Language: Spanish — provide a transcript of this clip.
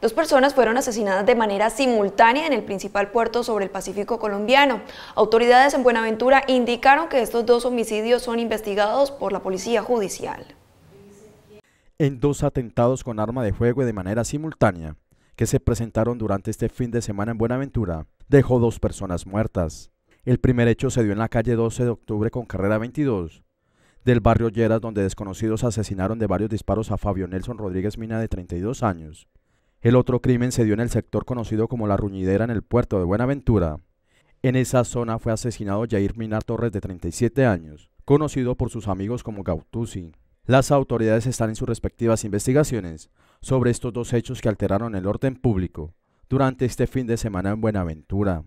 Dos personas fueron asesinadas de manera simultánea en el principal puerto sobre el Pacífico colombiano. Autoridades en Buenaventura indicaron que estos dos homicidios son investigados por la Policía Judicial. En dos atentados con arma de fuego y de manera simultánea que se presentaron durante este fin de semana en Buenaventura, dejó dos personas muertas. El primer hecho se dio en la calle 12 de octubre con carrera 22 del barrio Lleras, donde desconocidos asesinaron de varios disparos a Fabio Nelson Rodríguez Mina de 32 años, el otro crimen se dio en el sector conocido como La Ruñidera en el puerto de Buenaventura. En esa zona fue asesinado Jair Minar Torres de 37 años, conocido por sus amigos como Gautuzzi. Las autoridades están en sus respectivas investigaciones sobre estos dos hechos que alteraron el orden público durante este fin de semana en Buenaventura.